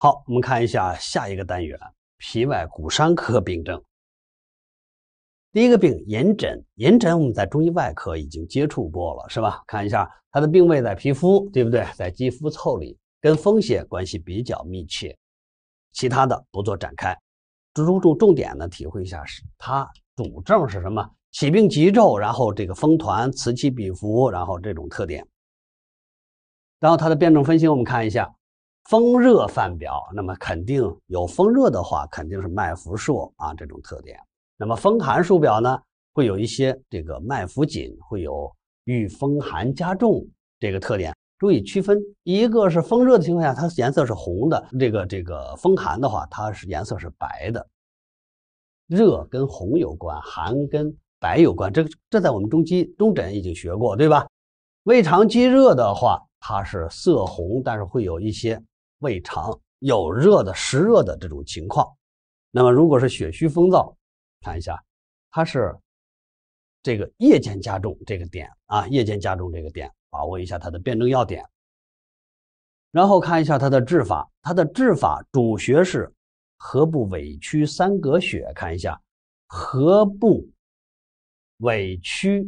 好，我们看一下下一个单元——皮外骨伤科病症。第一个病，银疹。银疹我们在中医外科已经接触过了，是吧？看一下它的病位在皮肤，对不对？在肌肤腠理，跟风邪关系比较密切。其他的不做展开，注重重点呢，体会一下是它主症是什么？起病急骤，然后这个风团此起彼伏，然后这种特点。然后它的辩证分析，我们看一下。风热犯表，那么肯定有风热的话，肯定是脉浮数啊这种特点。那么风寒数表呢，会有一些这个脉浮紧，会有遇风寒加重这个特点。注意区分，一个是风热的情况下，它颜色是红的；这个这个风寒的话，它是颜色是白的。热跟红有关，寒跟白有关。这这在我们中医、中诊已经学过，对吧？胃肠积热的话，它是色红，但是会有一些。胃肠有热的湿热的这种情况，那么如果是血虚风燥，看一下它是这个夜间加重这个点啊，夜间加重这个点，把握一下它的辩证要点。然后看一下它的治法，它的治法主穴是合部委曲三隔穴，看一下合部委曲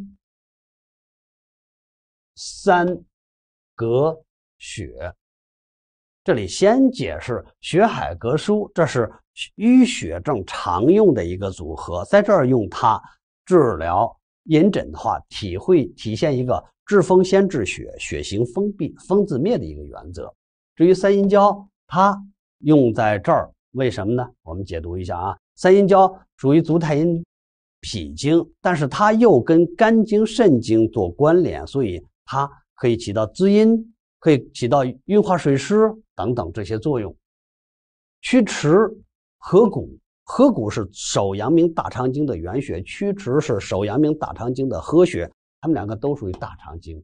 三隔穴。这里先解释血海隔舒，这是淤血症常用的一个组合，在这儿用它治疗银疹的话，体会体现一个治风先治血，血行封闭风自灭的一个原则。至于三阴交，它用在这儿为什么呢？我们解读一下啊，三阴交属于足太阴脾经，但是它又跟肝经、肾经做关联，所以它可以起到滋阴。可以起到运化水湿等等这些作用。曲池、合谷，合谷是手阳明大肠经的原穴，曲池是手阳明大肠经的合穴，它们两个都属于大肠经。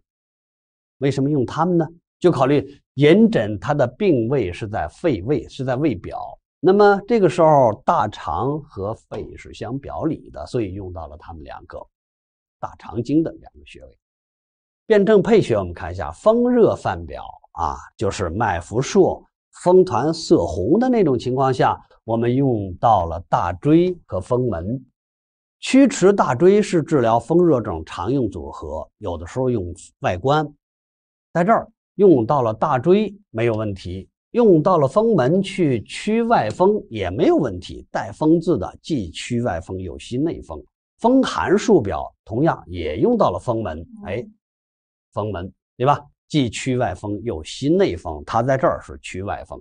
为什么用它们呢？就考虑银疹它的病位是在肺胃，是在胃表。那么这个时候大肠和肺是相表里的，所以用到了它们两个大肠经的两个穴位。辩证配穴，我们看一下风热犯表啊，就是脉浮数、风团色红的那种情况下，我们用到了大椎和风门。曲池大椎是治疗风热症常用组合，有的时候用外关，在这儿用到了大椎没有问题，用到了风门去驱外风也没有问题。带风字的，既驱外风又吸内风。风寒束表同样也用到了风门，哎。风门，对吧？既驱外风又吸内风，它在这儿是驱外风。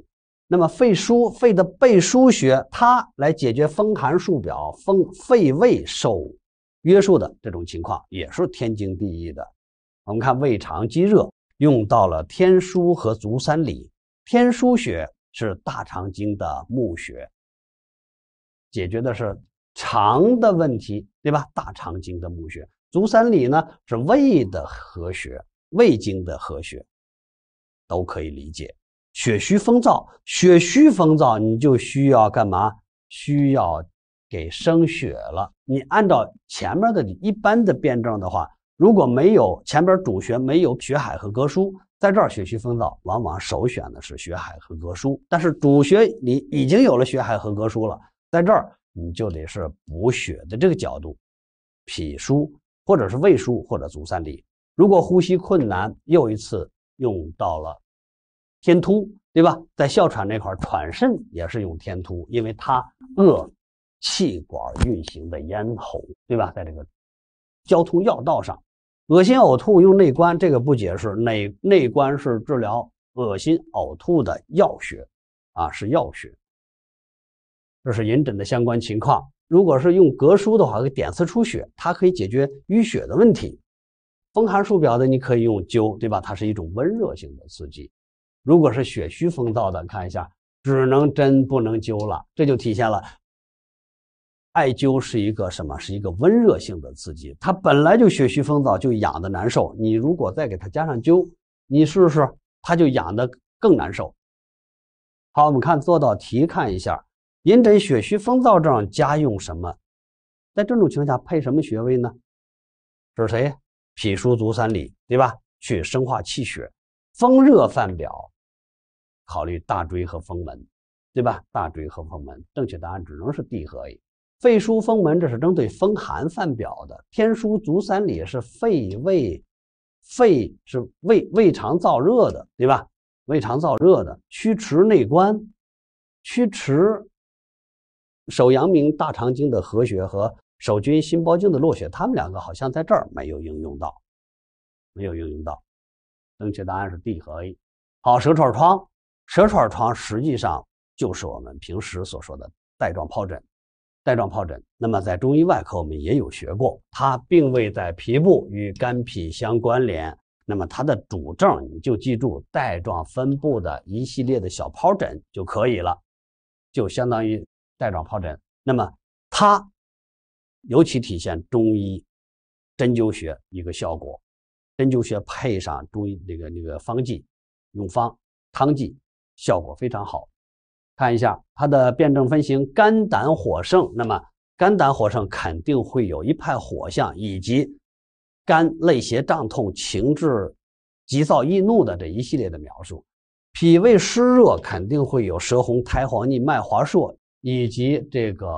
那么肺腧，肺的背腧穴，它来解决风寒束表、风肺胃受约束的这种情况，也是天经地义的。我们看胃肠积热，用到了天枢和足三里。天枢穴是大肠经的募穴，解决的是肠的问题，对吧？大肠经的募穴。足三里呢是胃的合穴，胃经的合穴，都可以理解。血虚风燥，血虚风燥，你就需要干嘛？需要给生血了。你按照前面的一般的辩证的话，如果没有前边主穴没有血海和膈腧，在这儿血虚风燥，往往首选的是血海和膈腧。但是主穴你已经有了血海和膈腧了，在这儿你就得是补血的这个角度，脾腧。或者是胃舒或者足三里，如果呼吸困难，又一次用到了天突，对吧？在哮喘那块儿，喘肾也是用天突，因为它扼气管运行的咽喉，对吧？在这个交通要道上，恶心呕吐用内关，这个不解释内内关是治疗恶心呕吐的药穴，啊，是药穴。这是引诊的相关情况。如果是用隔梳的话，点刺出血，它可以解决淤血的问题。风寒束表的，你可以用灸，对吧？它是一种温热性的刺激。如果是血虚风燥的，看一下，只能针不能灸了。这就体现了艾灸是一个什么？是一个温热性的刺激。它本来就血虚风燥，就痒的难受。你如果再给它加上灸，你试试，他就痒的更难受。好，我们看做道题，看一下。阴疹血虚风燥症，加用什么？在这种情况下配什么穴位呢？是谁？脾腧足三里，对吧？去生化气血，风热犯表，考虑大椎和风门，对吧？大椎和风门，正确答案只能是 D 和 A。肺腧风门这是针对风寒犯表的，天枢足三里是肺胃，肺是胃胃肠燥热的，对吧？胃肠燥热的，曲池内关，曲池。手阳明大肠经的合穴和手厥心包经的络穴，他们两个好像在这儿没有应用到，没有应用到。正确答案是 D 和 A。好，蛇串疮，蛇串疮实际上就是我们平时所说的带状疱疹。带状疱疹，那么在中医外科我们也有学过，它并未在皮部，与肝脾相关联。那么它的主症你就记住带状分布的一系列的小疱疹就可以了，就相当于。带状疱疹，那么它尤其体现中医针灸学一个效果，针灸学配上中医那个那个方剂、用方、汤剂，效果非常好。看一下它的辩证分型：肝胆火盛，那么肝胆火盛肯定会有一派火象，以及肝内胁胀痛、情志急躁易怒的这一系列的描述；脾胃湿热肯定会有舌红苔黄腻、脉滑数。以及这个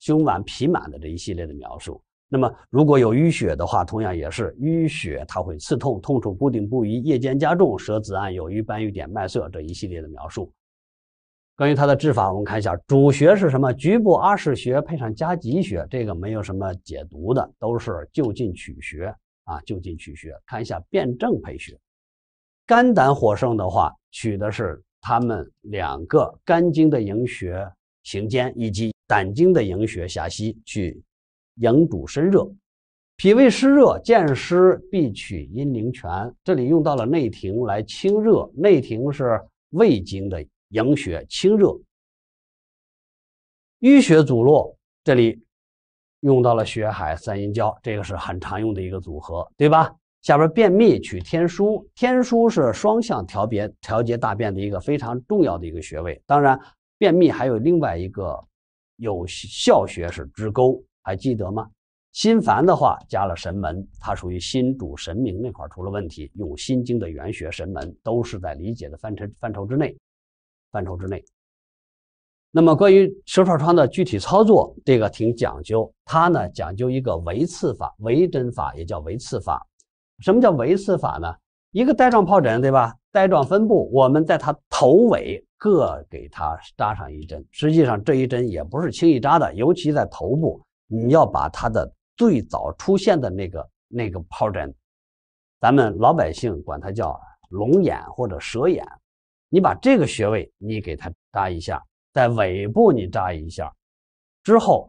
胸脘痞满的这一系列的描述，那么如果有淤血的话，同样也是淤血，它会刺痛，痛处固定不移，夜间加重，舌紫暗有瘀斑瘀点，脉涩这一系列的描述。关于它的治法，我们看一下主穴是什么，局部阿是穴配上加急穴，这个没有什么解读的，都是就近取穴啊，就近取穴。看一下辨证配穴，肝胆火盛的话，取的是他们两个肝经的营穴。行间以及胆经的营穴下溪去营主身热，脾胃湿热见湿必取阴陵泉，这里用到了内庭来清热，内庭是胃经的营穴清热，淤血阻络这里用到了血海三阴交，这个是很常用的一个组合，对吧？下边便秘取天枢，天枢是双向调别调节大便的一个非常重要的一个穴位，当然。便秘还有另外一个有效穴是支沟，还记得吗？心烦的话加了神门，它属于心主神明那块儿出了问题，用心经的原穴神门都是在理解的范畴范畴之内，范畴之内。那么关于舌串疮的具体操作，这个挺讲究，它呢讲究一个维次法、维针法，也叫维次法。什么叫维次法呢？一个带状疱疹，对吧？带状分布，我们在它头尾各给它扎上一针。实际上这一针也不是轻易扎的，尤其在头部，你要把它的最早出现的那个那个疱疹，咱们老百姓管它叫龙眼或者蛇眼，你把这个穴位你给它扎一下，在尾部你扎一下，之后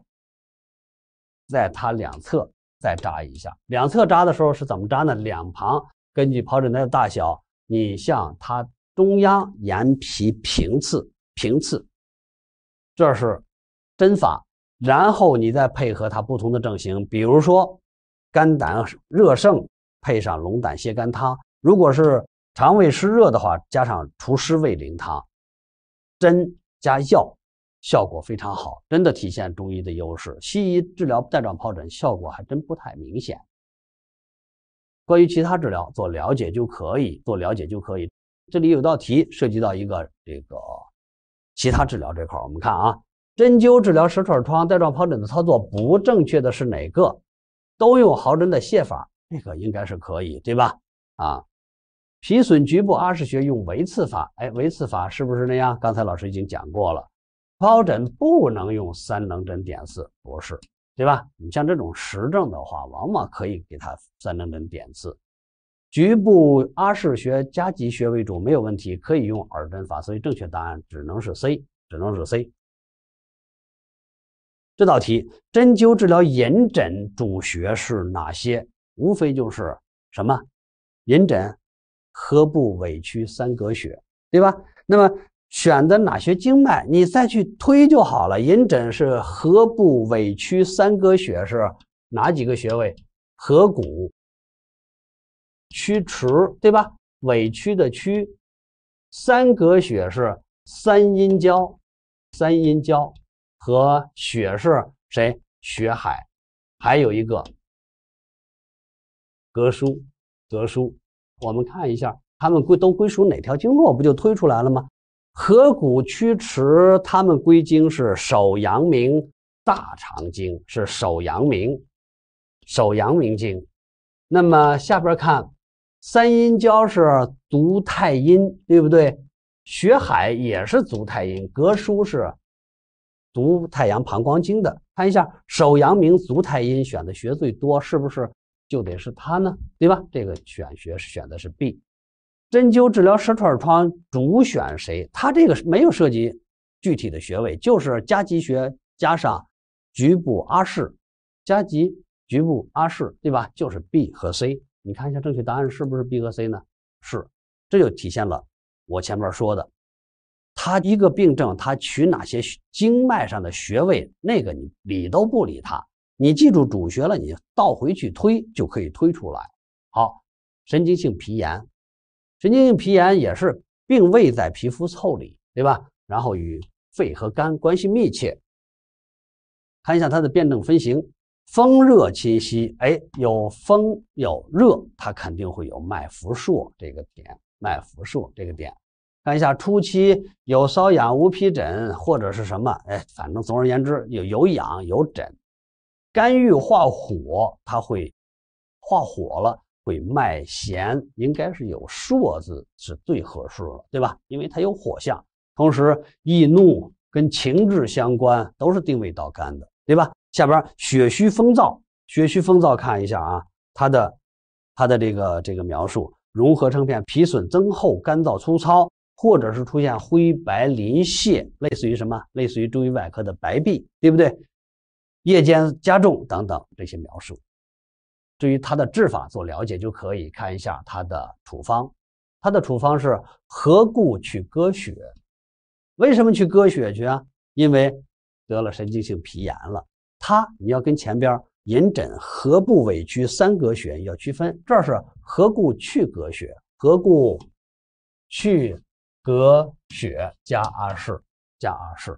在它两侧再扎一下。两侧扎的时候是怎么扎呢？两旁。根据疱疹的大小，你向它中央沿皮平刺、平刺，这是针法。然后你再配合它不同的症型，比如说肝胆热盛，配上龙胆泻肝汤；如果是肠胃湿热的话，加上除湿胃灵汤，针加药，效果非常好，真的体现中医的优势。西医治疗带状疱疹效果还真不太明显。关于其他治疗做了解就可以，做了解就可以。这里有道题涉及到一个这个其他治疗这块我们看啊，针灸治疗舌串疮、带状疱疹的操作不正确的是哪个？都用毫针的泻法，这个应该是可以，对吧？啊，皮损局部阿是穴用围刺法，哎，围刺法是不是那样？刚才老师已经讲过了，疱疹不能用三棱针点刺，不是。对吧？你像这种实症的话，往往可以给它三棱针点刺，局部阿是穴加急穴为主，没有问题，可以用耳针法。所以正确答案只能是 C，只能是 C。这道题，针灸治疗隐疹主穴是哪些？无非就是什么隐疹、合部委屈三隔穴，对吧？那么。选的哪些经脉，你再去推就好了。引针是合部委曲三格穴是哪几个穴位？合谷、曲池，对吧？委曲的曲，三格穴是三阴交、三阴交和穴是谁？血海，还有一个膈书，膈书。我们看一下，他们归都归属哪条经络，不就推出来了吗？合谷、曲池，他们归经是手阳明大肠经，是手阳明，手阳明经。那么下边看三阴交是足太阴，对不对？血海也是足太阴，隔书是足太阳膀胱经的。看一下手阳明、足太阴选的穴最多，是不是就得是它呢？对吧？这个选穴选的是 B。针灸治疗蛇串疮主选谁？它这个没有涉及具体的穴位，就是加极穴加上局部阿是，加极局部阿是，对吧？就是 B 和 C。你看一下正确答案是不是 B 和 C 呢？是，这就体现了我前面说的，它一个病症它取哪些经脉上的穴位，那个你理都不理它，你记住主穴了，你倒回去推就可以推出来。好，神经性皮炎。神经性皮炎也是，并未在皮肤腠里，对吧？然后与肺和肝关系密切。看一下它的辨证分型，风热侵袭，哎，有风有热，它肯定会有脉浮数这个点，脉浮数这个点。看一下初期有瘙痒无皮疹，或者是什么，哎，反正总而言之有有痒有疹。肝郁化火，它会化火了。会卖弦，应该是有朔字是最合适了，对吧？因为它有火象，同时易怒跟情志相关，都是定位到肝的，对吧？下边血虚风燥，血虚风燥看一下啊，它的，它的这个这个描述，融合成片，皮损增厚、干燥粗糙，或者是出现灰白鳞屑，类似于什么？类似于中医外科的白壁，对不对？夜间加重等等这些描述。对于它的治法做了解就可以看一下它的处方。它的处方是何故去割血？为什么去割血去啊？因为得了神经性皮炎了。它你要跟前边银疹何不委屈三格血要区分，这是何故去割血？何故去割血加阿是加阿是。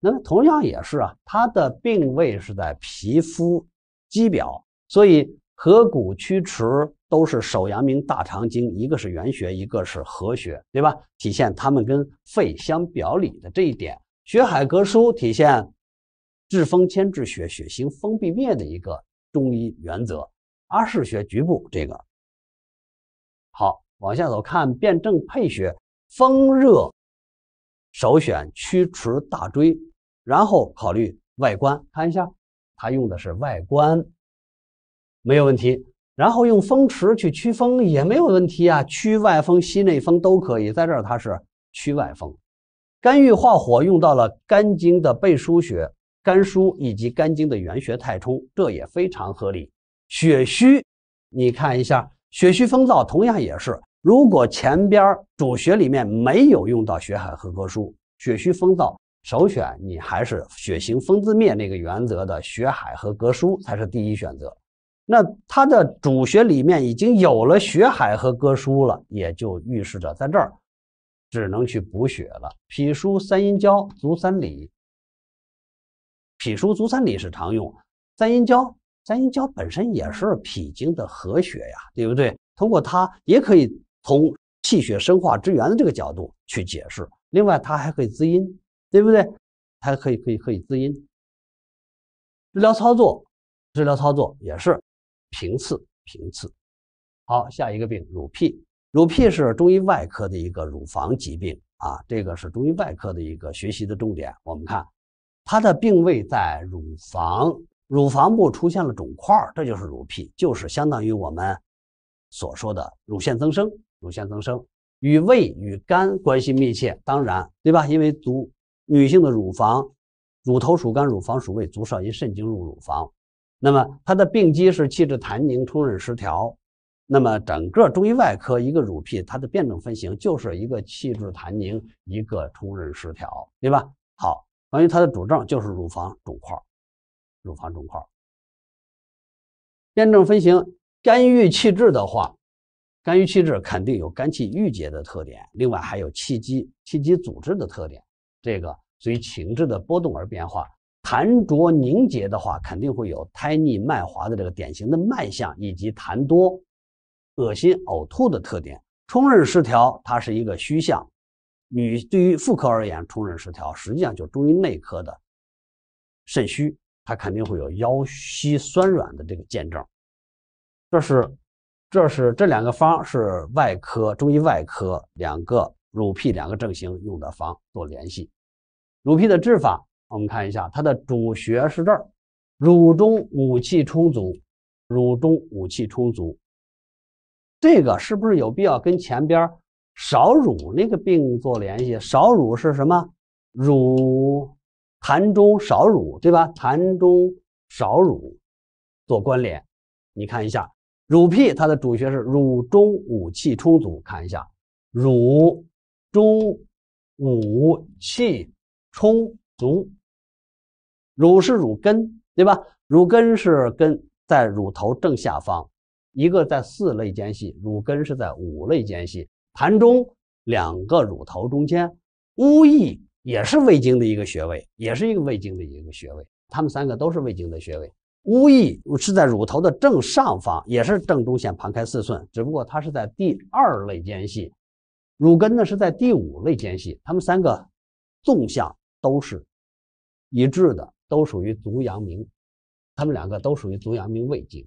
那么同样也是啊，它的病位是在皮肤肌表。所以合谷、曲池都是手阳明大肠经，一个是原穴，一个是合穴，对吧？体现他们跟肺相表里的这一点。血海隔疏体现治风牵制血，血行风必灭的一个中医原则。阿是穴局部这个。好，往下走看辨证配穴，风热首选曲池、大椎，然后考虑外观，看一下，他用的是外观。没有问题，然后用风池去驱风也没有问题啊，驱外风、吸内风都可以。在这儿它是驱外风，肝郁化火用到了肝经的背腧穴、肝腧以及肝经的原穴太冲，这也非常合理。血虚，你看一下，血虚风燥同样也是，如果前边主穴里面没有用到血海和膈腧，血虚风燥首选你还是血行风自灭那个原则的血海和膈腧才是第一选择。那它的主穴里面已经有了血海和膈书了，也就预示着在这儿只能去补血了。脾腧、三阴交、足三里、脾腧、足三里是常用。三阴交，三阴交本身也是脾经的和穴呀，对不对？通过它也可以从气血生化之源的这个角度去解释。另外，它还可以滋阴，对不对？还可以可以可以滋阴。治疗操作，治疗操作也是。平刺，平刺，好，下一个病乳癖，乳癖是中医外科的一个乳房疾病啊，这个是中医外科的一个学习的重点。我们看，它的病位在乳房，乳房部出现了肿块，这就是乳癖，就是相当于我们所说的乳腺增生。乳腺增生与胃与肝关系密切，当然，对吧？因为足女性的乳房，乳头属肝，乳房属胃，足少阴肾经入乳房。那么它的病机是气滞痰凝、冲任失调。那么整个中医外科一个乳癖，它的辩证分型就是一个气滞痰凝，一个冲任失调，对吧？好，关于它的主症就是乳房肿块，乳房肿块。辩证分型，肝郁气滞的话，肝郁气滞肯定有肝气郁结的特点，另外还有气机气机阻滞的特点，这个随情志的波动而变化。痰浊凝结的话，肯定会有胎腻脉滑的这个典型的脉象，以及痰多、恶心、呕吐的特点。冲任失调，它是一个虚象。女对于妇科而言，冲任失调实际上就中医内科的肾虚，它肯定会有腰膝酸软的这个见证。这是，这是这两个方是外科中医外科两个乳癖两个症型用的方做联系。乳癖的治法。我们看一下它的主穴是这儿，乳中五气充足，乳中五气充足，这个是不是有必要跟前边少乳那个病做联系？少乳是什么？乳痰中少乳，对吧？痰中少乳做关联，你看一下乳癖它的主穴是乳中五气充足，看一下乳中五气充。足乳是乳根，对吧？乳根是根在乳头正下方，一个在四肋间隙，乳根是在五肋间隙，盘中两个乳头中间。乌翳也是胃经的一个穴位，也是一个胃经的一个穴位。他们三个都是胃经的穴位。乌翳是在乳头的正上方，也是正中线盘开四寸，只不过它是在第二肋间隙，乳根呢是在第五肋间隙，他们三个纵向。都是一致的，都属于足阳明。他们两个都属于足阳明胃经。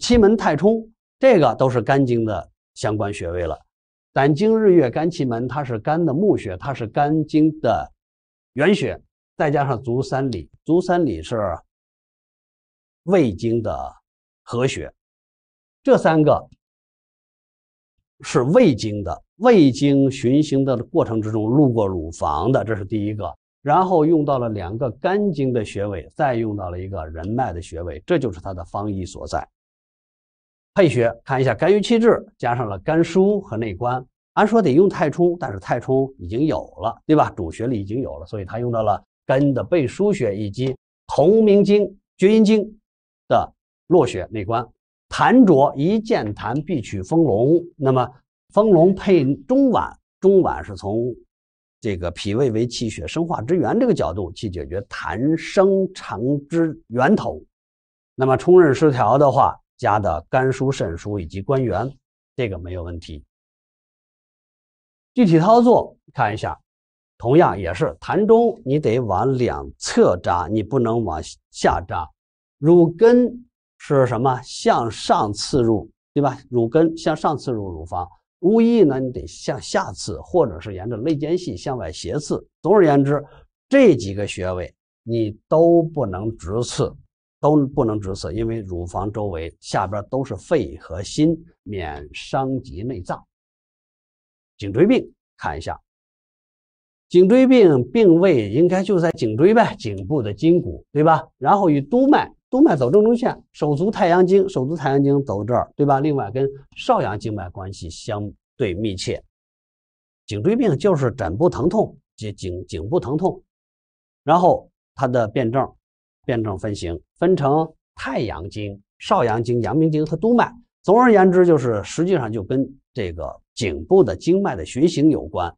气门太冲，这个都是肝经的相关穴位了。胆经日月、肝气门，它是肝的募穴，它是肝经的原穴。再加上足三里，足三里是胃经的合穴。这三个是胃经的，胃经循行的过程之中路过乳房的，这是第一个。然后用到了两个肝经的穴位，再用到了一个人脉的穴位，这就是它的方意所在。配穴看一下肝郁气滞，加上了肝腧和内关。按说得用太冲，但是太冲已经有了，对吧？主穴里已经有了，所以它用到了肝的背腧穴以及同名经厥阴经的络穴内关。痰浊一见痰必取丰隆，那么丰隆配中脘，中脘是从。这个脾胃为气血生化之源，这个角度去解决痰生成之源头。那么冲任失调的话，加的肝疏肾疏以及关元，这个没有问题。具体操作看一下，同样也是痰中你得往两侧扎，你不能往下扎。乳根是什么？向上刺入，对吧？乳根向上刺入乳房。无意呢，你得向下刺，或者是沿着肋间隙向外斜刺。总而言之，这几个穴位你都不能直刺，都不能直刺，因为乳房周围下边都是肺和心，免伤及内脏。颈椎病看一下，颈椎病病位应该就在颈椎呗，颈部的筋骨，对吧？然后与督脉。督脉走正中线，手足太阳经，手足太阳经走这儿，对吧？另外跟少阳经脉关系相对密切。颈椎病就是枕部疼痛、颈颈颈部疼痛，然后它的辩证、辩证分型分成太阳经、少阳经、阳明经和督脉。总而言之，就是实际上就跟这个颈部的经脉的循行有关。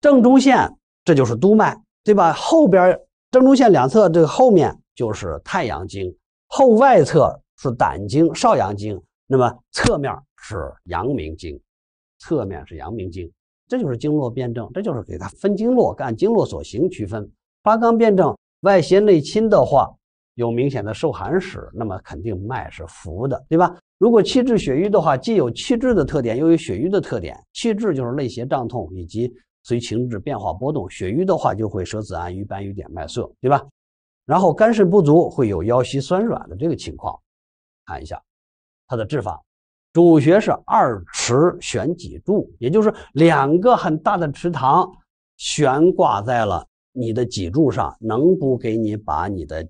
正中线这就是督脉，对吧？后边正中线两侧这个后面就是太阳经。后外侧是胆经、少阳经，那么侧面是阳明经，侧面是阳明经，这就是经络辨证，这就是给它分经络，按经络所行区分。八纲辩证，外邪内侵的话，有明显的受寒史，那么肯定脉是浮的，对吧？如果气滞血瘀的话，既有气滞的特点，又有血瘀的特点。气滞就是内邪胀痛以及随情志变化波动，血瘀的话就会舌紫暗、瘀斑、瘀点、脉涩，对吧？然后肝肾不足会有腰膝酸软的这个情况，看一下它的治法，主穴是二池悬脊柱，也就是两个很大的池塘悬挂在了你的脊柱上，能不给你把你的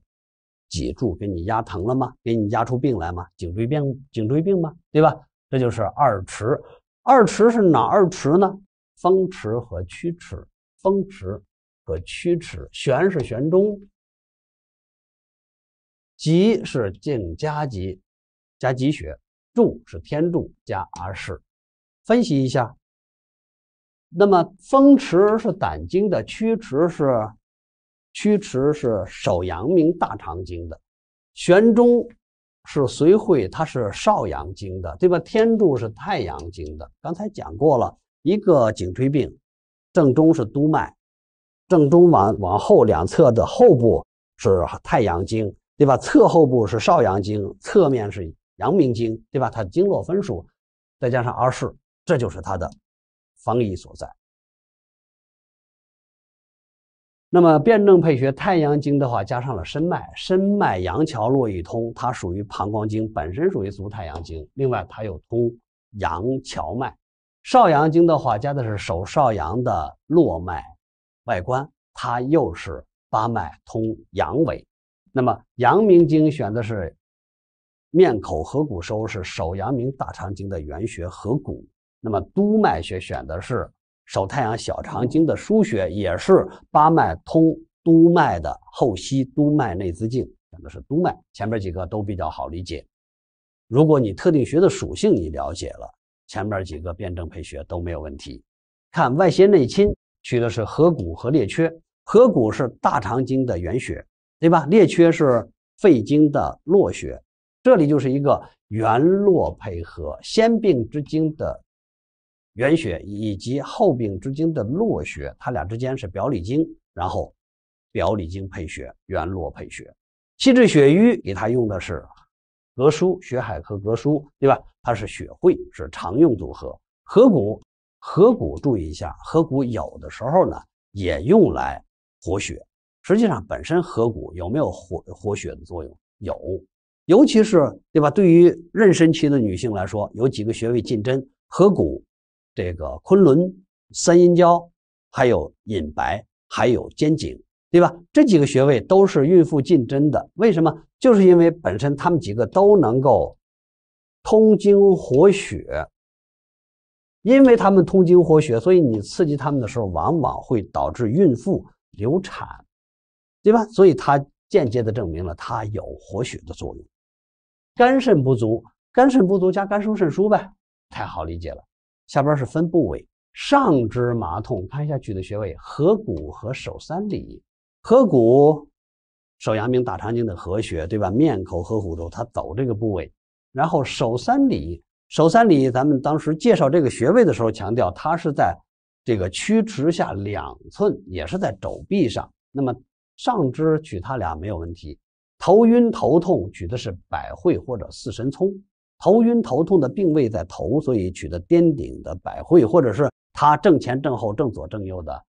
脊柱给你压疼了吗？给你压出病来吗？颈椎病，颈椎病吗？对吧？这就是二池，二池是哪二池呢？风池和曲池，风池和曲池，悬是悬中。极是颈加极，加极穴；柱是天柱加而室。分析一下。那么风池是胆经的，曲池是曲池是手阳明大肠经的，玄中是随会，它是少阳经的，对吧？天柱是太阳经的。刚才讲过了，一个颈椎病，正中是督脉，正中往往后两侧的后部是太阳经。对吧？侧后部是少阳经，侧面是阳明经，对吧？它的经络分属，再加上二式，这就是它的方理所在。那么辩证配穴，太阳经的话加上了申脉，申脉阳桥络一通，它属于膀胱经，本身属于足太阳经，另外它又通阳桥脉。少阳经的话加的是手少阳的络脉外关，它又是八脉通阳尾。那么阳明经选的是面口合谷收，是手阳明大肠经的原穴合谷。那么督脉穴选的是手太阳小肠经的腧穴，也是八脉通督脉的后溪督脉内眦径，选的是督脉。前面几个都比较好理解。如果你特定穴的属性你了解了，前面几个辨证配穴都没有问题。看外邪内侵，取的是合谷和列缺。合谷是大肠经的原穴。对吧？列缺是肺经的络穴，这里就是一个原络配合，先病之经的原穴以及后病之经的络穴，它俩之间是表里经，然后表里经配穴，原络配穴。气滞血瘀，给它用的是膈腧、血海和膈腧，对吧？它是血会，是常用组合。合谷，合谷，注意一下，合谷有的时候呢也用来活血。实际上，本身合谷有没有活活血的作用？有，尤其是对吧？对于妊娠期的女性来说，有几个穴位进针：合谷、这个昆仑、三阴交，还有隐白，还有肩颈。对吧？这几个穴位都是孕妇进针的。为什么？就是因为本身他们几个都能够通经活血，因为他们通经活血，所以你刺激他们的时候，往往会导致孕妇流产。对吧？所以它间接的证明了它有活血的作用。肝肾不足，肝肾不足加肝疏肾疏呗，太好理解了。下边是分部位，上肢麻痛拍下去的穴位，合谷和手三里。合谷，手阳明大肠经的合穴，对吧？面口合谷中，它走这个部位。然后手三里，手三里，咱们当时介绍这个穴位的时候强调，它是在这个曲池下两寸，也是在肘臂上。那么。上肢取他俩没有问题，头晕头痛取的是百会或者四神聪。头晕头痛的病位在头，所以取的颠顶的百会，或者是他正前正后正左正右的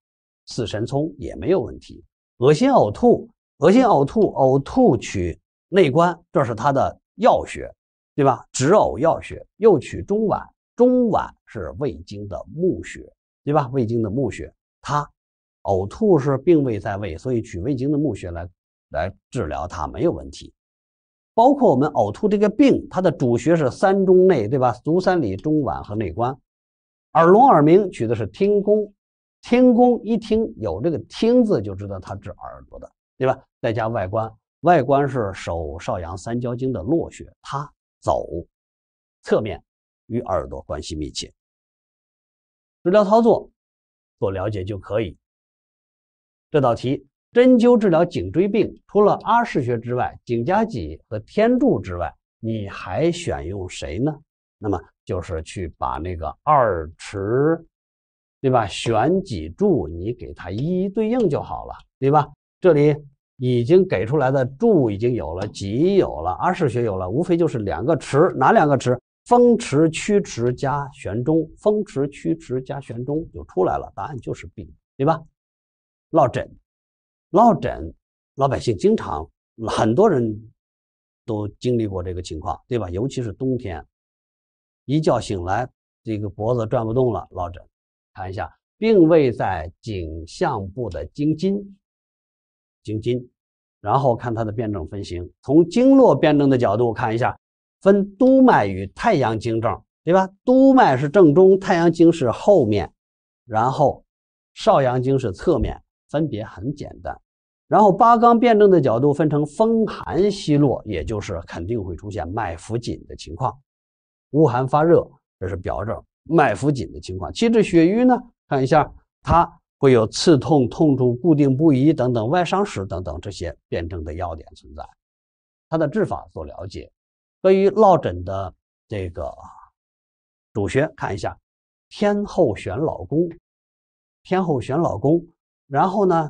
四神聪也没有问题。恶心呕吐，恶心呕吐，呕吐取内关，这是他的要穴，对吧？止呕药穴，又取中脘，中脘是胃经的募穴，对吧？胃经的募穴，它。呕吐是病位在胃，所以取胃经的募穴来来治疗它没有问题。包括我们呕吐这个病，它的主穴是三中内，对吧？足三里、中脘和内关。耳聋耳鸣取的是听宫，听宫一听有这个听字就知道它治耳朵的，对吧？再加外关，外关是手少阳三焦经的络穴，它走侧面，与耳朵关系密切。治疗操作做了解就可以。这道题，针灸治疗颈椎病，除了阿是穴之外，颈夹脊和天柱之外，你还选用谁呢？那么就是去把那个二池，对吧？悬脊柱，你给它一一对应就好了，对吧？这里已经给出来的柱已经有了，脊有了，阿是穴有了，无非就是两个池，哪两个池？风池、曲池加悬钟，风池、曲池加悬钟就出来了。答案就是 B，对吧？落枕，落枕，老百姓经常很多人都经历过这个情况，对吧？尤其是冬天，一觉醒来，这个脖子转不动了，落枕。看一下，并未在颈项部的经筋，经筋。然后看它的辩证分型，从经络辩证的角度看一下，分督脉与太阳经症，对吧？督脉是正中，太阳经是后面，然后少阳经是侧面。分别很简单，然后八纲辩证的角度分成风寒袭络，也就是肯定会出现脉浮紧的情况；恶寒发热，这是表证，脉浮紧的情况。气滞血瘀呢，看一下它会有刺痛、痛住、固定不移等等外伤史等等这些辩证的要点存在，它的治法做了解。关于落枕的这个主穴，看一下天后选老公，天后选老公。然后呢，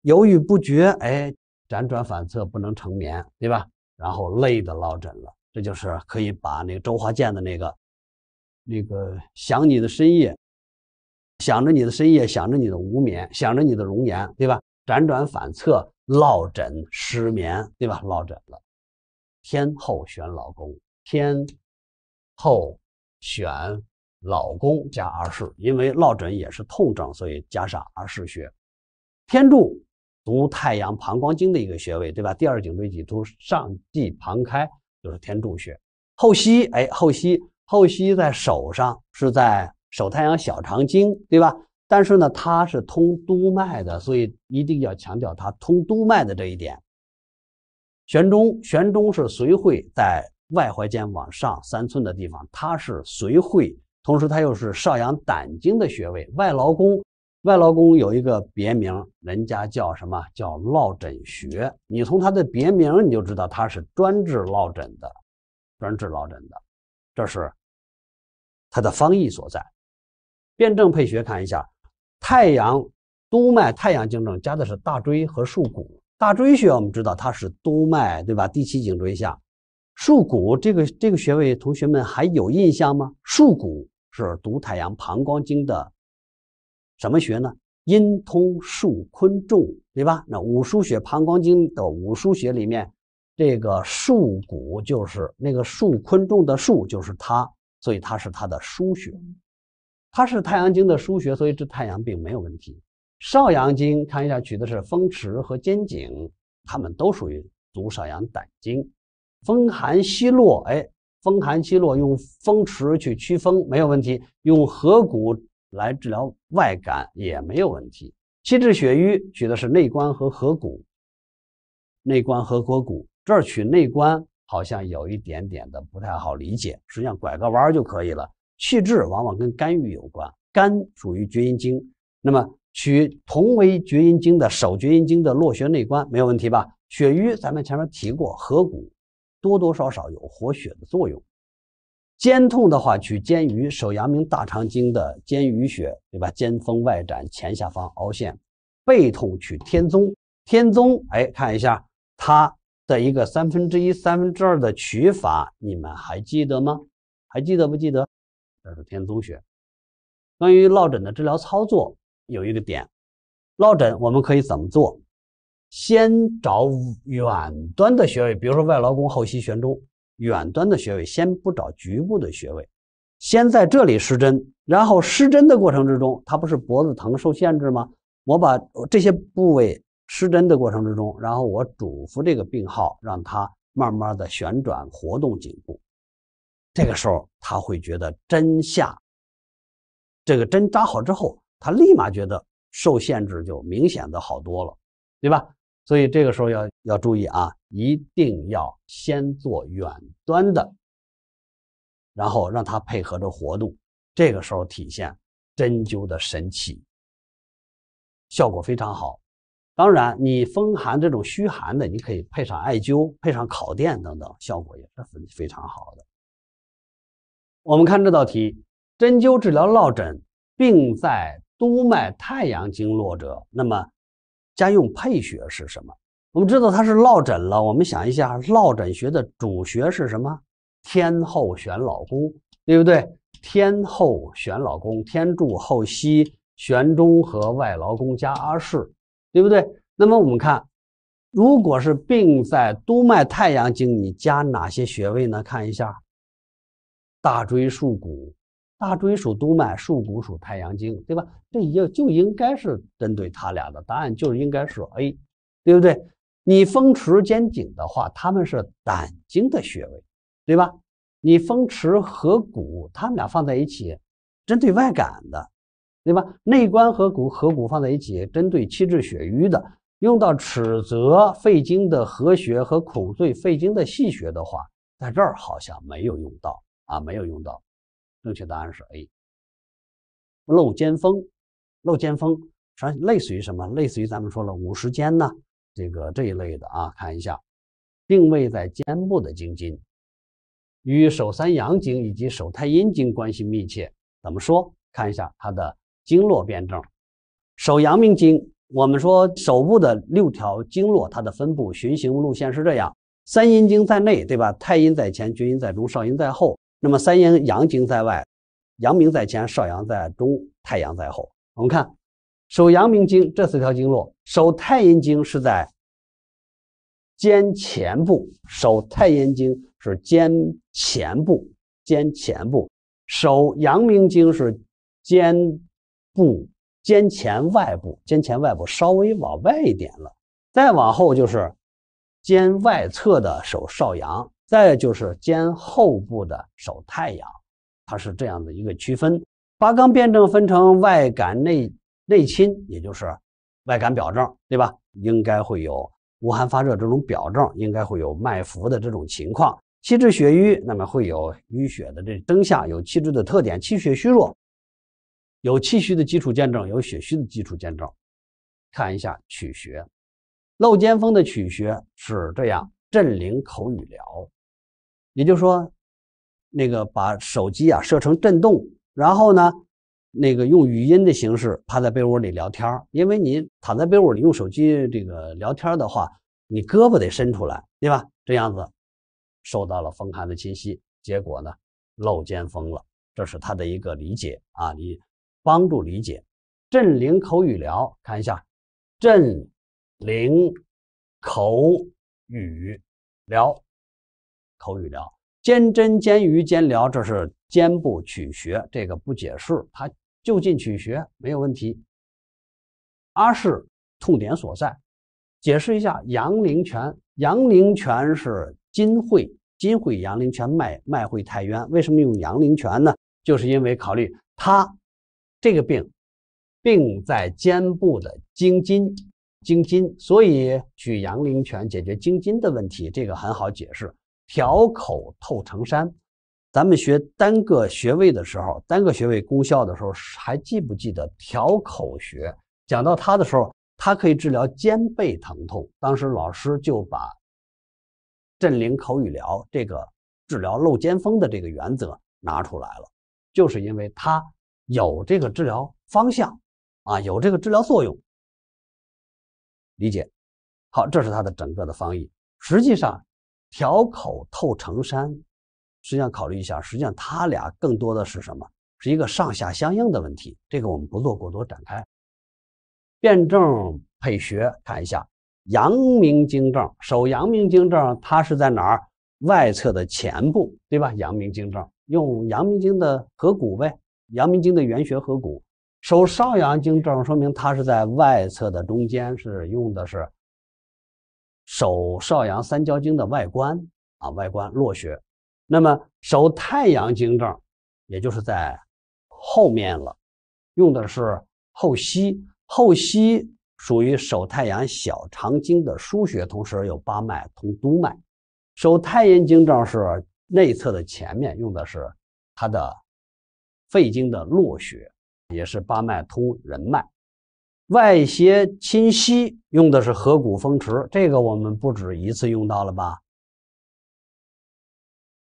犹豫不决，哎，辗转反侧不能成眠，对吧？然后累的落枕了，这就是可以把那个周华健的那个，那个想你的深夜，想着你的深夜，想着你的无眠，想着你的容颜，对吧？辗转反侧，落枕失眠，对吧？落枕了，天后选老公，天后选。老公加二室，因为落枕也是痛症，所以加上二室穴。天柱，足太阳膀胱经的一个穴位，对吧？第二颈椎脊突上际旁开就是天柱穴。后溪，哎，后溪，后溪在手上是在手太阳小肠经，对吧？但是呢，它是通督脉的，所以一定要强调它通督脉的这一点。玄中，玄中是髓会，在外踝尖往上三寸的地方，它是髓会。同时，它又是少阳胆经的穴位，外劳宫。外劳宫有一个别名，人家叫什么？叫落枕穴。你从它的别名，你就知道它是专治落枕的，专治落枕的。这是它的方义所在。辩证配穴，看一下太阳督脉，太阳经症加的是大椎和束骨。大椎穴我们知道它是督脉，对吧？第七颈椎下。束骨这个这个穴位，同学们还有印象吗？束骨是足太阳膀胱经的什么穴呢？阴通束坤仲，对吧？那五腧穴膀胱经的五腧穴里面，这个束骨就是那个束坤仲的束，就是它，所以它是它的腧穴，它是太阳经的腧穴，所以治太阳病没有问题。少阳经看一下取的是风池和肩颈，它们都属于足少阳胆经。风寒息络，哎，风寒息络，用风池去祛风没有问题，用合谷来治疗外感也没有问题。气滞血瘀取的是内关和合谷，内关和合谷，这儿取内关好像有一点点的不太好理解，实际上拐个弯就可以了。气滞往往跟肝郁有关，肝属于厥阴经，那么取同为厥阴经的手厥阴经的络穴内关没有问题吧？血瘀咱们前面提过合谷。多多少少有活血的作用。肩痛的话，取肩俞，手阳明大肠经的肩俞穴，对吧？肩峰外展前下方凹陷。背痛取天宗，天宗，哎，看一下它的一个三分之一、三分之二的取法，你们还记得吗？还记得不记得？这是天宗穴。关于落枕的治疗操作，有一个点，落枕我们可以怎么做？先找远端的穴位，比如说外劳宫、后溪、悬中，远端的穴位先不找局部的穴位，先在这里施针。然后施针的过程之中，他不是脖子疼受限制吗？我把这些部位施针的过程之中，然后我嘱咐这个病号让他慢慢的旋转活动颈部。这个时候他会觉得针下，这个针扎好之后，他立马觉得受限制就明显的好多了，对吧？所以这个时候要要注意啊，一定要先做远端的，然后让它配合着活动。这个时候体现针灸的神奇，效果非常好。当然，你风寒这种虚寒的，你可以配上艾灸，配上烤电等等，效果也是非非常好的。我们看这道题：针灸治疗落枕，病在督脉、太阳经络者，那么。家用配穴是什么？我们知道它是落枕了。我们想一下，落枕穴的主穴是什么？天后玄老宫，对不对？天后玄老宫，天柱后溪、玄中和外劳宫加阿是，对不对？那么我们看，如果是病在督脉太阳经，你加哪些穴位呢？看一下，大椎、束骨。大椎属督脉，束骨属太阳经，对吧？这也就应该是针对他俩的答案，就应该是 A，对不对？你风池、肩颈的话，他们是胆经的穴位，对吧？你风池、合谷，他们俩放在一起，针对外感的，对吧？内关、合谷、合谷放在一起，针对气滞血瘀的。用到尺泽、肺经的合穴和孔最、肺经的细穴的话，在这儿好像没有用到啊，没有用到。正确答案是 A。漏肩峰，漏肩峰啥类似于什么？类似于咱们说了五十肩呢？这个这一类的啊，看一下定位在肩部的经筋，与手三阳经以及手太阴经关系密切。怎么说？看一下它的经络辨证。手阳明经，我们说手部的六条经络，它的分布循行路线是这样：三阴经在内，对吧？太阴在前，厥阴在中，少阴在后。那么三阴阳经在外，阳明在前，少阳在中，太阳在后。我们看手阳明经这四条经络，手太阴经是在肩前部，手太阴经是肩前部，肩前部，手阳明经是肩部，肩前外部，肩前外部稍微往外一点了。再往后就是肩外侧的手少阳。再就是肩后部的手太阳，它是这样的一个区分。八纲辩证分成外感、内内侵，也就是外感表症，对吧？应该会有无寒发热这种表症，应该会有脉浮的这种情况。气滞血瘀，那么会有淤血的这征下有气滞的特点；气血虚弱，有气虚的基础见证，有血虚的基础见证。看一下曲穴，漏肩风的曲穴是这样：镇灵口语疗。也就是说，那个把手机啊设成震动，然后呢，那个用语音的形式趴在被窝里聊天因为你躺在被窝里用手机这个聊天的话，你胳膊得伸出来，对吧？这样子受到了风寒的侵袭，结果呢，漏肩风了。这是他的一个理解啊，你帮助理解。镇灵口语聊，看一下，镇灵口语聊。口语聊肩针肩舆、肩疗，这是肩部取穴，这个不解释，他就近取穴没有问题。而是痛点所在，解释一下阳陵泉。阳陵泉是金会，金会阳陵泉脉脉会太渊。为什么用阳陵泉呢？就是因为考虑他这个病病在肩部的经筋经筋，所以取阳陵泉解决经筋的问题，这个很好解释。调口透成山，咱们学单个穴位的时候，单个穴位功效的时候，还记不记得调口穴？讲到它的时候，它可以治疗肩背疼痛。当时老师就把镇灵口语疗这个治疗漏肩风的这个原则拿出来了，就是因为它有这个治疗方向啊，有这个治疗作用。理解好，这是它的整个的方义。实际上。条口透成山，实际上考虑一下，实际上他俩更多的是什么？是一个上下相应的问题。这个我们不做过多展开。辩证配穴，看一下阳明经证。手阳明经证，它是在哪儿？外侧的前部，对吧？阳明经证用阳明经的合谷呗，阳明经的原穴合谷。手少阳经证，说明它是在外侧的中间，是用的是。手少阳三焦经的外观啊，外观络穴。那么，手太阳经症，也就是在后面了，用的是后溪。后溪属于手太阳小肠经的输穴，同时有八脉通督脉。手太阴经症是内侧的前面，用的是它的肺经的络穴，也是八脉通任脉。外邪侵袭用的是合谷、风池，这个我们不止一次用到了吧？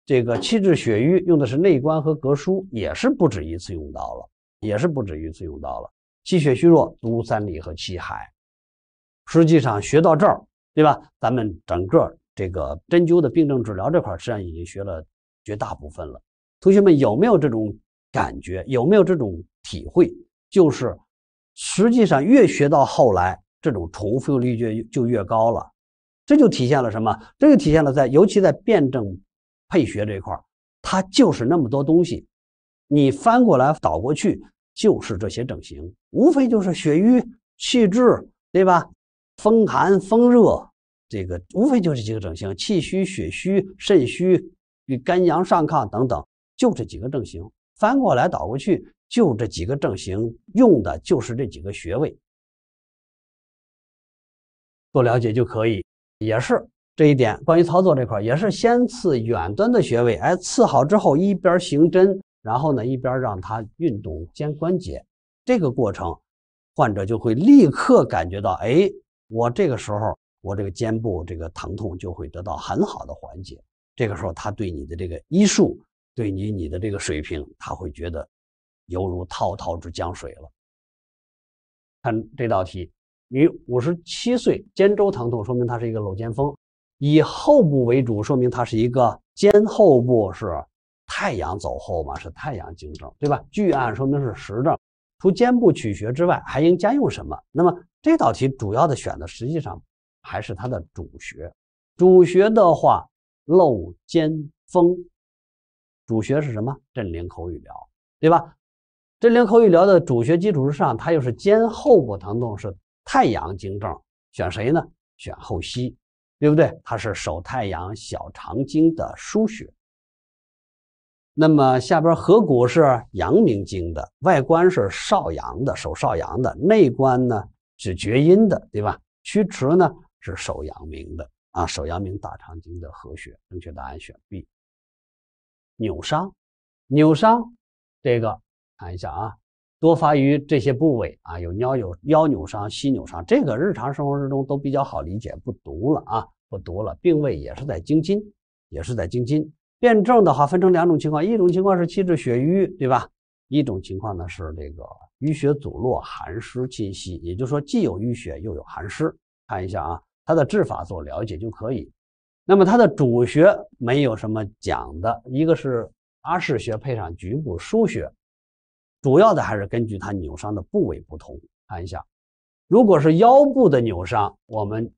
这个气滞血瘀用的是内关和膈俞，也是不止一次用到了，也是不止一次用到了。气血虚弱，足三里和气海。实际上学到这儿，对吧？咱们整个这个针灸的病症治疗这块，实际上已经学了绝大部分了。同学们有没有这种感觉？有没有这种体会？就是。实际上，越学到后来，这种重复率就就越高了。这就体现了什么？这就体现了在，尤其在辩证配穴这块它就是那么多东西，你翻过来倒过去，就是这些症型，无非就是血瘀、气滞，对吧？风寒、风热，这个无非就是几个症型，气虚、血虚、肾虚与肝阳上亢等等，就这几个症型，翻过来倒过去。就这几个正形用的就是这几个穴位，多了解就可以。也是这一点，关于操作这块，也是先刺远端的穴位，哎，刺好之后一边行针，然后呢一边让它运动肩关节。这个过程，患者就会立刻感觉到，哎，我这个时候我这个肩部这个疼痛就会得到很好的缓解。这个时候他对你的这个医术，对你你的这个水平，他会觉得。犹如滔滔之江水了。看这道题，女五十七岁，肩周疼痛，说明她是一个漏肩风，以后部为主，说明她是一个肩后部是太阳走后嘛，是太阳经症，对吧？巨按说明是实症。除肩部取穴之外，还应兼用什么？那么这道题主要的选择实际上还是它的主穴。主穴的话，漏肩风，主穴是什么？镇灵口语疗，对吧？这灸口语聊的主穴基础之上，它又是肩后部疼痛是太阳经症，选谁呢？选后溪，对不对？它是手太阳小肠经的腧穴。那么下边合谷是阳明经的，外关是少阳的，手少阳的；内关呢是厥阴的，对吧？曲池呢是手阳明的啊，手阳明大肠经的合穴。正确答案选 B。扭伤，扭伤这个。看一下啊，多发于这些部位啊，有腰有腰扭伤，膝扭伤，这个日常生活之中都比较好理解，不读了啊，不读了。病位也是在经筋，也是在经筋。辩证的话，分成两种情况，一种情况是气滞血瘀，对吧？一种情况呢是这个淤血阻络，寒湿侵袭，也就是说既有淤血又有寒湿。看一下啊，它的治法做了解就可以。那么它的主穴没有什么讲的，一个是阿是穴配上局部输穴。主要的还是根据它扭伤的部位不同，看一下，如果是腰部的扭伤，我们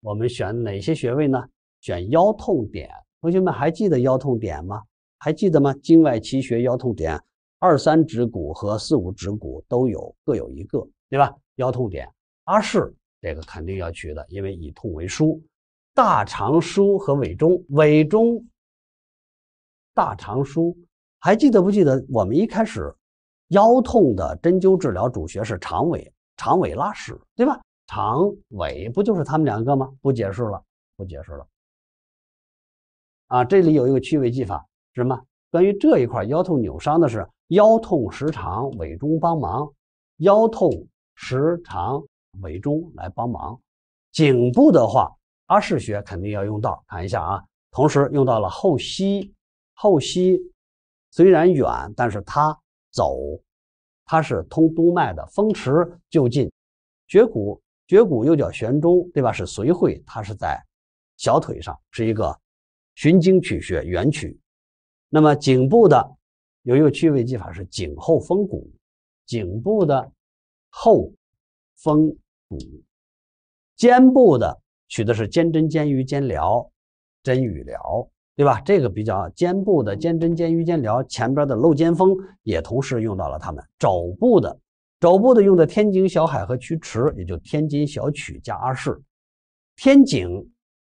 我们选哪些穴位呢？选腰痛点。同学们还记得腰痛点吗？还记得吗？经外奇穴腰痛点，二三指骨和四五指骨都有，各有一个，对吧？腰痛点，阿是这个肯定要去的，因为以痛为腧。大肠腧和尾中，尾中，大肠腧，还记得不记得？我们一开始。腰痛的针灸治疗主穴是长尾，长尾拉屎，对吧？长尾不就是他们两个吗？不解释了，不解释了。啊，这里有一个区位技法，什么？关于这一块腰痛扭伤的是腰痛时长尾中帮忙，腰痛时长尾中来帮忙。颈部的话，阿是穴肯定要用到，看一下啊，同时用到了后溪，后溪虽然远，但是它。走，它是通督脉的。风池就近，绝骨，绝骨又叫悬中，对吧？是随会，它是在小腿上，是一个循经取穴，远取。那么颈部的有一个区位技法是颈后风骨，颈部的后风骨，肩部的取的是肩针、肩俞、肩髎、针俞、髎。对吧？这个比较肩部的肩针、肩舆、肩髎，前边的漏肩风也同时用到了它们。肘部的，肘部的用的天井、小海和曲池，也就天井、小曲加阿氏。天井、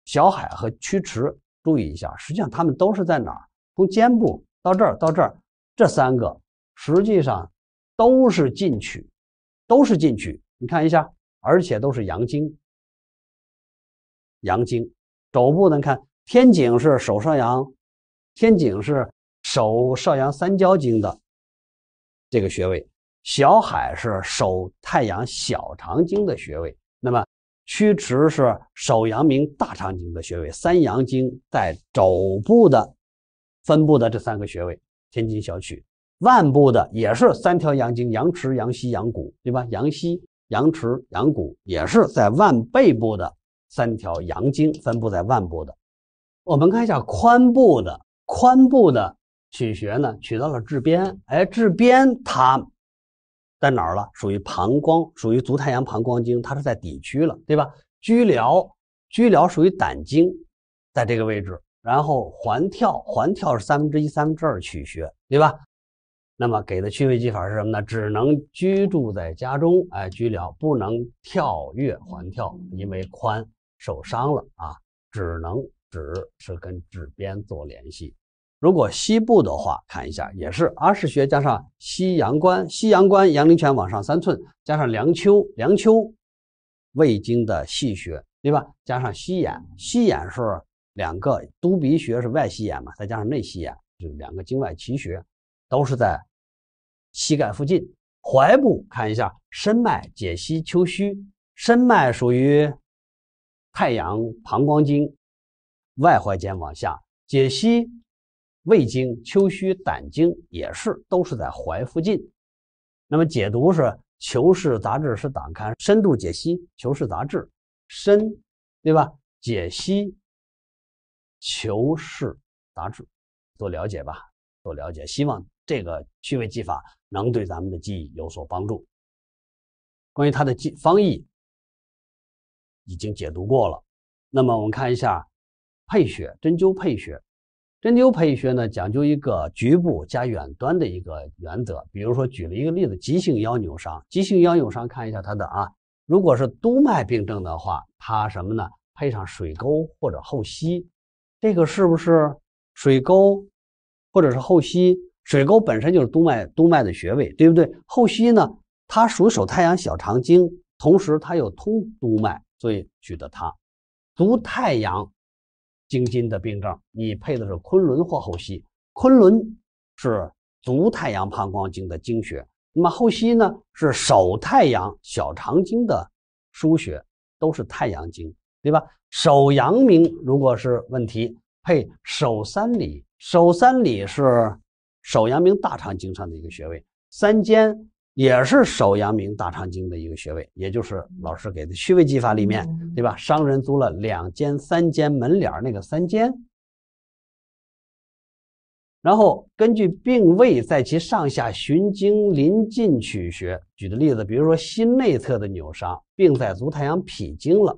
小海和曲池，注意一下，实际上它们都是在哪儿？从肩部到这儿到这儿，这三个实际上都是进取，都是进取，你看一下，而且都是阳经，阳经。肘部呢，看。天井是手少阳，天井是手少阳三焦经的这个穴位，小海是手太阳小肠经的穴位。那么曲池是手阳明大肠经的穴位。三阳经在肘部的分布的这三个穴位：天津小曲。腕部的也是三条阳经：阳池、阳溪、阳谷，对吧？阳溪、阳池、阳谷也是在腕背部的三条阳经分布在腕部的。我们看一下髋部的髋部的取穴呢，取到了志边，哎，志边它在哪儿了？属于膀胱，属于足太阳膀胱经，它是在底区了，对吧？居髎，居髎属于胆经，在这个位置。然后环跳，环跳是三分之一、三分之二取穴，对吧？那么给的趣味记法是什么呢？只能居住在家中，哎，居疗不能跳跃，环跳，因为髋受伤了啊，只能。指是跟指边做联系，如果膝部的话，看一下也是阿是穴加上西阳关，西阳关阳陵泉往上三寸，加上梁丘，梁丘胃经的细穴，对吧？加上膝眼，膝眼是两个都鼻穴是外膝眼嘛，再加上内膝眼，就两个经外奇穴，都是在膝盖附近。踝部看一下，深脉解析丘虚，深脉属于太阳膀胱经。外踝尖往下解析胃经、丘虚胆经也是，都是在踝附近。那么解读是《求是杂志》是党刊，深度解析《求是杂志》，深，对吧？解析《求是杂志》，多了解吧，多了解。希望这个趣味记法能对咱们的记忆有所帮助。关于它的记方义已经解读过了，那么我们看一下。配穴针灸配穴，针灸配穴呢，讲究一个局部加远端的一个原则。比如说，举了一个例子，急性腰扭伤，急性腰扭伤，看一下它的啊，如果是督脉病症的话，它什么呢？配上水沟或者后溪，这个是不是水沟，或者是后溪？水沟本身就是督脉督脉的穴位，对不对？后溪呢，它属手太阳小肠经，同时它又通督脉，所以取的它足太阳。经筋的病症，你配的是昆仑或后溪。昆仑是足太阳膀胱经的经穴，那么后溪呢是手太阳小肠经的腧穴，都是太阳经，对吧？手阳明如果是问题，配手三里。手三里是手阳明大肠经上的一个穴位，三间。也是手阳明大肠经的一个穴位，也就是老师给的穴位技法里面，对吧？商人租了两间、三间门脸那个三间。然后根据病位在其上下寻经临近取穴，举的例子，比如说心内侧的扭伤，病在足太阳脾经了。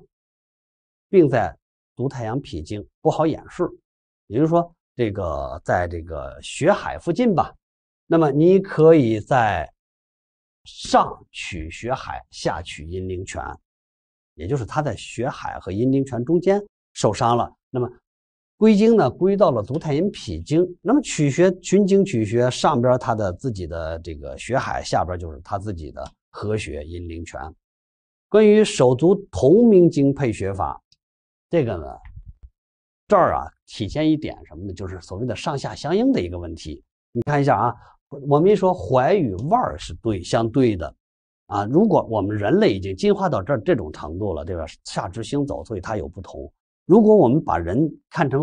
病在足太阳脾经不好演示，也就是说这个在这个血海附近吧，那么你可以在。上取血海，下取阴陵泉，也就是他在血海和阴陵泉中间受伤了。那么，归经呢，归到了足太阴脾经。那么取穴循经取穴，上边他的自己的这个血海，下边就是他自己的合穴阴陵泉。关于手足同名经配穴法，这个呢，这儿啊体现一点什么呢？就是所谓的上下相应的一个问题。你看一下啊。我们一说踝与腕儿是对相对的啊，如果我们人类已经进化到这这种程度了，对吧？下肢行走，所以它有不同。如果我们把人看成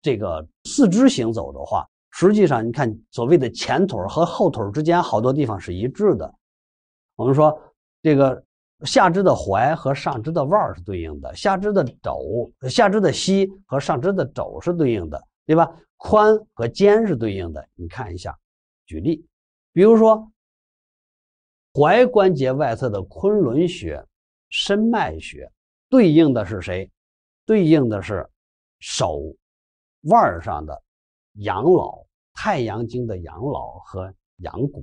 这个四肢行走的话，实际上你看，所谓的前腿和后腿之间好多地方是一致的。我们说这个下肢的踝和上肢的腕儿是对应的，下肢的肘、下肢的膝和上肢的肘是对应的，对吧？髋和肩是对应的，你看一下。举例，比如说，踝关节外侧的昆仑穴、深脉穴，对应的是谁？对应的是手腕上的养老、太阳经的养老和阳谷。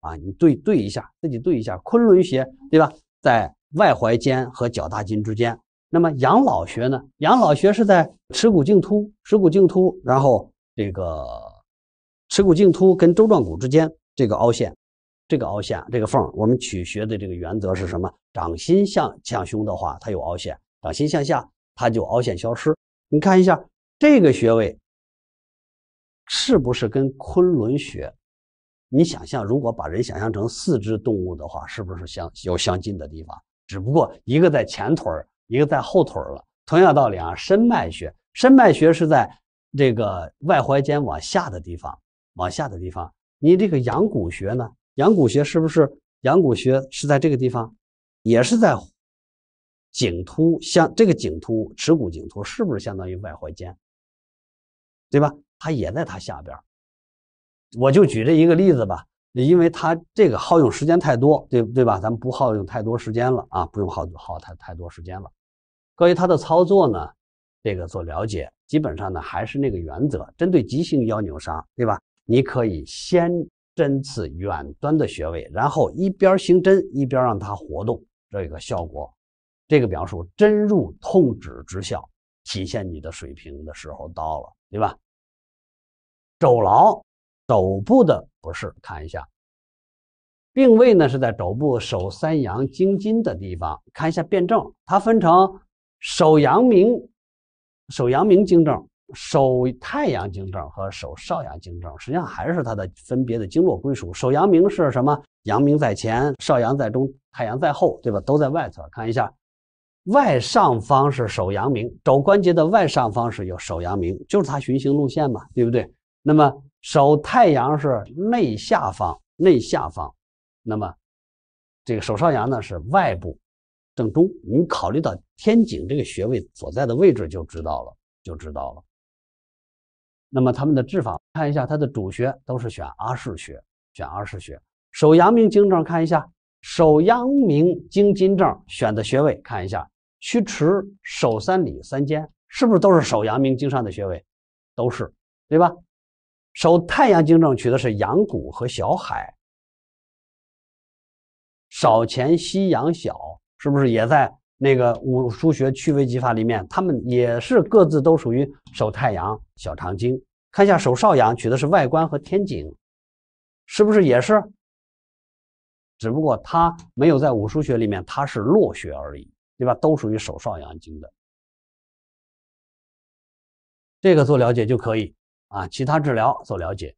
啊，你对对一下，自己对一下。昆仑穴对吧？在外踝尖和脚大筋之间。那么养老穴呢？养老穴是在耻骨颈突，耻骨颈突，然后这个。耻骨颈突跟周状骨之间这个凹陷，这个凹陷，这个缝，我们取穴的这个原则是什么？掌心向向胸的话，它有凹陷；掌心向下，它就凹陷消失。你看一下这个穴位，是不是跟昆仑穴？你想象，如果把人想象成四只动物的话，是不是相有相近的地方？只不过一个在前腿一个在后腿了。同样道理啊，申脉穴，申脉穴是在这个外踝尖往下的地方。往下的地方，你这个阳谷穴呢？阳谷穴是不是阳谷穴是在这个地方？也是在颈突像这个颈突、耻骨颈突，是不是相当于外踝尖？对吧？它也在它下边。我就举这一个例子吧，因为它这个耗用时间太多，对对吧？咱们不耗用太多时间了啊，不用耗耗太太多时间了。关于它的操作呢，这个做了解，基本上呢还是那个原则，针对急性腰扭伤，对吧？你可以先针刺远端的穴位，然后一边行针一边让它活动，这个效果。这个描述针入痛止之效，体现你的水平的时候到了，对吧？肘劳，肘部的不适，看一下病位呢是在肘部手三阳经筋的地方，看一下辨证，它分成手阳明、手阳明经症。手太阳经症和手少阳经症，实际上还是它的分别的经络归属。手阳明是什么？阳明在前，少阳在中，太阳在后，对吧？都在外侧。看一下，外上方是手阳明，肘关节的外上方是有手阳明，就是它循行路线嘛，对不对？那么手太阳是内下方，内下方，那么这个手少阳呢是外部正中。你考虑到天井这个穴位所在的位置，就知道了，就知道了。那么他们的治法，看一下他的主穴都是选阿是穴，选阿是穴。手阳明经证看一下手阳明经筋证选的穴位，看一下曲池、手三里、三间，是不是都是手阳明经上的穴位？都是，对吧？手太阳经证取的是阳谷和小海，少前西阳小，是不是也在？那个五腧穴屈味疾法里面，他们也是各自都属于手太阳小肠经。看一下手少阳取的是外关和天井，是不是也是？只不过它没有在五腧穴里面，它是络穴而已，对吧？都属于手少阳经的，这个做了解就可以啊。其他治疗做了解。